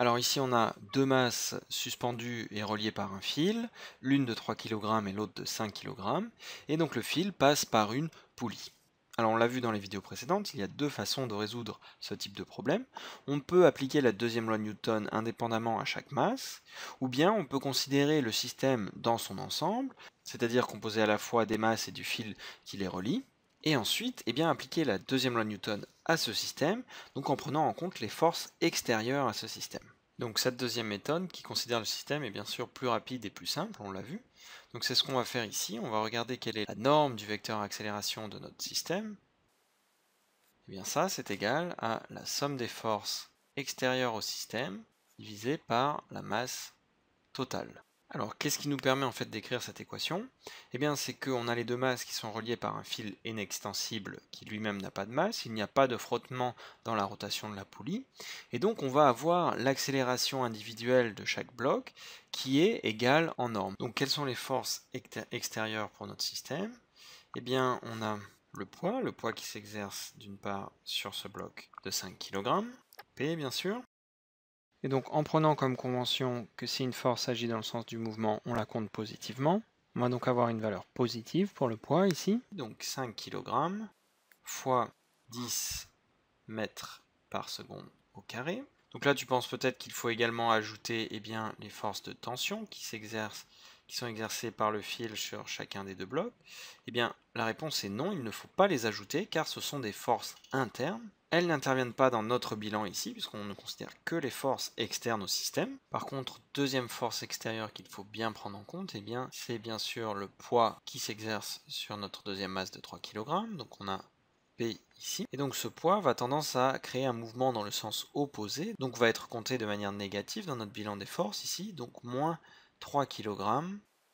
Alors ici on a deux masses suspendues et reliées par un fil, l'une de 3 kg et l'autre de 5 kg, et donc le fil passe par une poulie. Alors on l'a vu dans les vidéos précédentes, il y a deux façons de résoudre ce type de problème. On peut appliquer la deuxième loi Newton indépendamment à chaque masse, ou bien on peut considérer le système dans son ensemble, c'est-à-dire composé à la fois des masses et du fil qui les relie, et ensuite eh bien, appliquer la deuxième loi Newton à ce système, donc en prenant en compte les forces extérieures à ce système. Donc cette deuxième méthode qui considère le système est bien sûr plus rapide et plus simple, on l'a vu. Donc c'est ce qu'on va faire ici, on va regarder quelle est la norme du vecteur accélération de notre système. Et eh bien ça, c'est égal à la somme des forces extérieures au système divisée par la masse totale. Alors, qu'est-ce qui nous permet en fait d'écrire cette équation Eh bien, c'est qu'on a les deux masses qui sont reliées par un fil inextensible qui lui-même n'a pas de masse, il n'y a pas de frottement dans la rotation de la poulie, et donc on va avoir l'accélération individuelle de chaque bloc qui est égale en norme. Donc, quelles sont les forces extérieures pour notre système Eh bien, on a le poids, le poids qui s'exerce d'une part sur ce bloc de 5 kg, P bien sûr, et donc en prenant comme convention que si une force agit dans le sens du mouvement, on la compte positivement, on va donc avoir une valeur positive pour le poids ici. Donc 5 kg fois 10 mètres par seconde au carré. Donc là, tu penses peut-être qu'il faut également ajouter eh bien, les forces de tension qui qui sont exercées par le fil sur chacun des deux blocs Eh bien, la réponse est non, il ne faut pas les ajouter car ce sont des forces internes. Elles n'interviennent pas dans notre bilan ici puisqu'on ne considère que les forces externes au système. Par contre, deuxième force extérieure qu'il faut bien prendre en compte, eh bien, c'est bien sûr le poids qui s'exerce sur notre deuxième masse de 3 kg. Donc on a ici. Et donc ce poids va tendance à créer un mouvement dans le sens opposé, donc va être compté de manière négative dans notre bilan des forces ici, donc moins 3 kg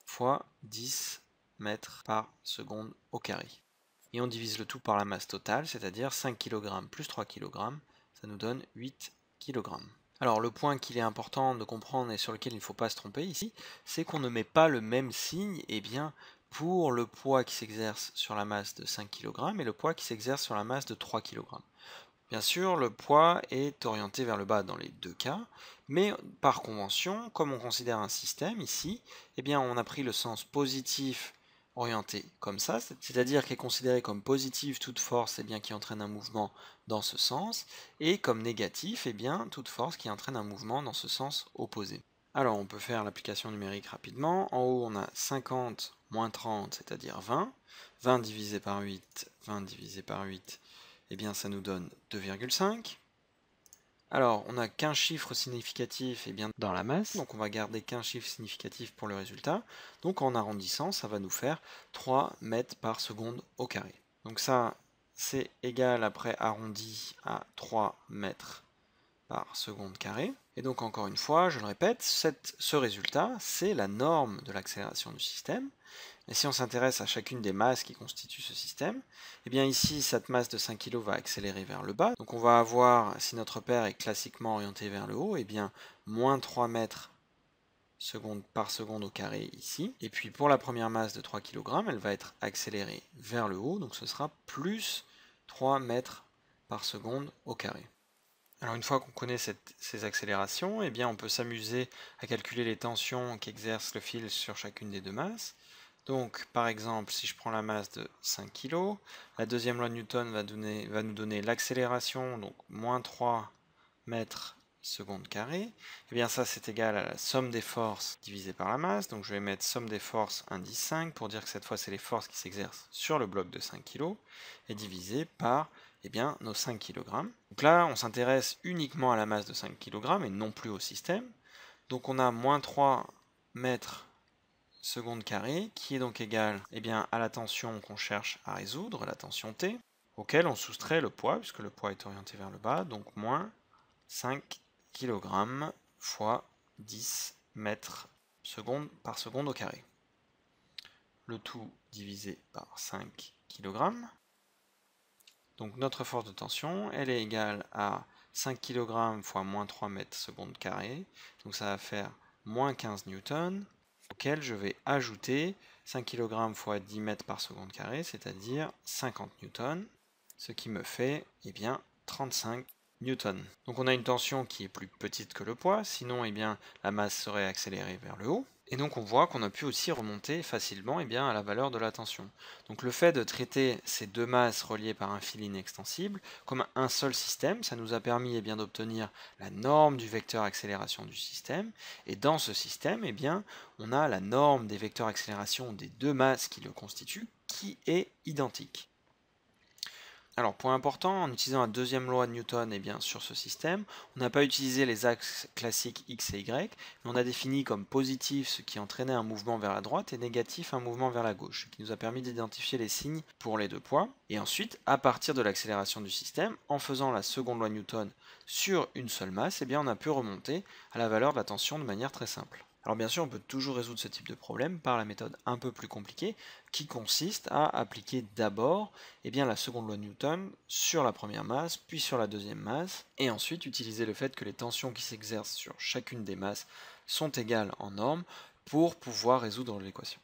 fois 10 mètres par seconde au carré. Et on divise le tout par la masse totale, c'est-à-dire 5 kg plus 3 kg, ça nous donne 8 kg. Alors le point qu'il est important de comprendre et sur lequel il ne faut pas se tromper ici, c'est qu'on ne met pas le même signe et eh bien, pour le poids qui s'exerce sur la masse de 5 kg et le poids qui s'exerce sur la masse de 3 kg. Bien sûr, le poids est orienté vers le bas dans les deux cas, mais par convention, comme on considère un système ici, eh bien on a pris le sens positif orienté comme ça, c'est-à-dire est considéré comme positive toute force et eh bien, qui entraîne un mouvement dans ce sens, et comme négatif eh bien, toute force qui entraîne un mouvement dans ce sens opposé. Alors on peut faire l'application numérique rapidement. En haut on a 50 moins 30, c'est-à-dire 20. 20 divisé par 8, 20 divisé par 8, et eh bien ça nous donne 2,5. Alors, on n'a qu'un chiffre significatif eh bien, dans la masse, donc on va garder qu'un chiffre significatif pour le résultat. Donc en arrondissant, ça va nous faire 3 mètres par seconde au carré. Donc ça, c'est égal après arrondi à 3 mètres par seconde carré. Et donc encore une fois, je le répète, ce résultat, c'est la norme de l'accélération du système. Et si on s'intéresse à chacune des masses qui constituent ce système, et eh bien ici, cette masse de 5 kg va accélérer vers le bas. Donc on va avoir, si notre paire est classiquement orientée vers le haut, et eh bien moins 3 mètres seconde par seconde au carré ici. Et puis pour la première masse de 3 kg, elle va être accélérée vers le haut, donc ce sera plus 3 mètres par seconde au carré. Alors une fois qu'on connaît ces accélérations, eh bien on peut s'amuser à calculer les tensions qu'exerce le fil sur chacune des deux masses. Donc par exemple, si je prends la masse de 5 kg, la deuxième loi de Newton va, nous donner l'accélération, donc moins 3 mètres seconde carré. Eh bien ça c'est égal à la somme des forces divisée par la masse, donc je vais mettre somme des forces indice 5 pour dire que cette fois c'est les forces qui s'exercent sur le bloc de 5 kg, et divisé par eh bien, nos 5 kg. Donc là, on s'intéresse uniquement à la masse de 5 kg et non plus au système. Donc on a moins 3 mètres seconde carré qui est donc égal eh bien, à la tension qu'on cherche à résoudre, la tension T, auquel on soustrait le poids, puisque le poids est orienté vers le bas, donc moins 5 kg fois 10 mètres seconde par seconde au carré. Le tout divisé par 5 kg. Donc notre force de tension, elle est égale à 5 kg fois moins 3 mètres seconde carré, Donc ça va faire moins 15 newtons, auquel je vais ajouter 5 kg fois 10 mètres par seconde carré, c'est-à-dire 50 newtons, ce qui me fait eh bien, 35 donc on a une tension qui est plus petite que le poids, sinon eh bien, la masse serait accélérée vers le haut. Et donc on voit qu'on a pu aussi remonter facilement eh bien, à la valeur de la tension. Donc le fait de traiter ces deux masses reliées par un fil inextensible comme un seul système, ça nous a permis eh bien, d'obtenir la norme du vecteur accélération du système. Et dans ce système, eh bien, on a la norme des vecteurs accélération des deux masses qui le constituent qui est identique. Alors, point important, en utilisant la deuxième loi de Newton eh bien, sur ce système, on n'a pas utilisé les axes classiques x et y, mais on a défini comme positif ce qui entraînait un mouvement vers la droite et négatif un mouvement vers la gauche, ce qui nous a permis d'identifier les signes pour les deux points. Et ensuite, à partir de l'accélération du système, en faisant la seconde loi de Newton sur une seule masse, eh bien, on a pu remonter à la valeur de la tension de manière très simple. Alors bien sûr, on peut toujours résoudre ce type de problème par la méthode un peu plus compliquée, qui consiste à appliquer d'abord eh bien, la seconde loi de Newton sur la première masse, puis sur la deuxième masse, et ensuite utiliser le fait que les tensions qui s'exercent sur chacune des masses sont égales en normes pour pouvoir résoudre l'équation.